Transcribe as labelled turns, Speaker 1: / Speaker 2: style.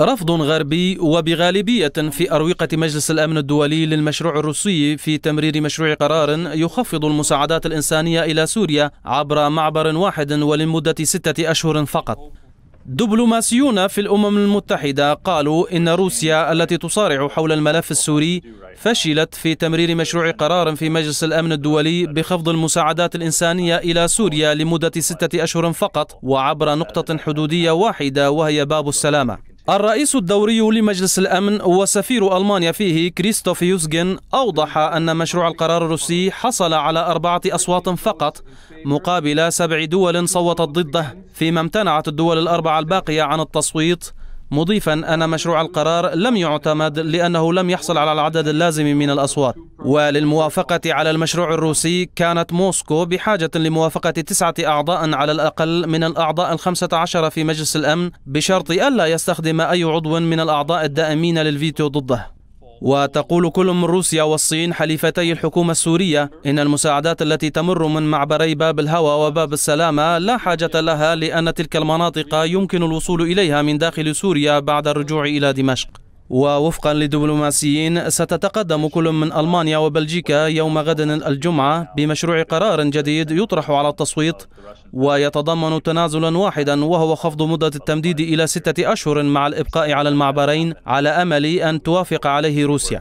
Speaker 1: رفض غربي وبغالبية في أروقة مجلس الأمن الدولي للمشروع الروسي في تمرير مشروع قرار يخفض المساعدات الإنسانية إلى سوريا عبر معبر واحد ولمدة ستة أشهر فقط دبلوماسيون في الأمم المتحدة قالوا إن روسيا التي تصارع حول الملف السوري فشلت في تمرير مشروع قرار في مجلس الأمن الدولي بخفض المساعدات الإنسانية إلى سوريا لمدة ستة أشهر فقط وعبر نقطة حدودية واحدة وهي باب السلامة الرئيس الدوري لمجلس الأمن وسفير ألمانيا فيه كريستوف يوسجن أوضح أن مشروع القرار الروسي حصل على أربعة أصوات فقط مقابل سبع دول صوتت ضده فيما امتنعت الدول الأربعة الباقية عن التصويت مضيفا أن مشروع القرار لم يعتمد لأنه لم يحصل على العدد اللازم من الأصوات وللموافقة على المشروع الروسي كانت موسكو بحاجة لموافقة تسعة أعضاء على الأقل من الأعضاء الخمسة عشر في مجلس الأمن بشرط ألا يستخدم أي عضو من الأعضاء الدائمين للفيتو ضده وتقول كل من روسيا والصين حليفتي الحكومة السورية إن المساعدات التي تمر من معبري باب الهوى وباب السلامة لا حاجة لها لأن تلك المناطق يمكن الوصول إليها من داخل سوريا بعد الرجوع إلى دمشق ووفقا لدبلوماسيين ستتقدم كل من ألمانيا وبلجيكا يوم غد الجمعة بمشروع قرار جديد يطرح على التصويت ويتضمن تنازلا واحدا وهو خفض مدة التمديد إلى ستة أشهر مع الإبقاء على المعبرين على أمل أن توافق عليه روسيا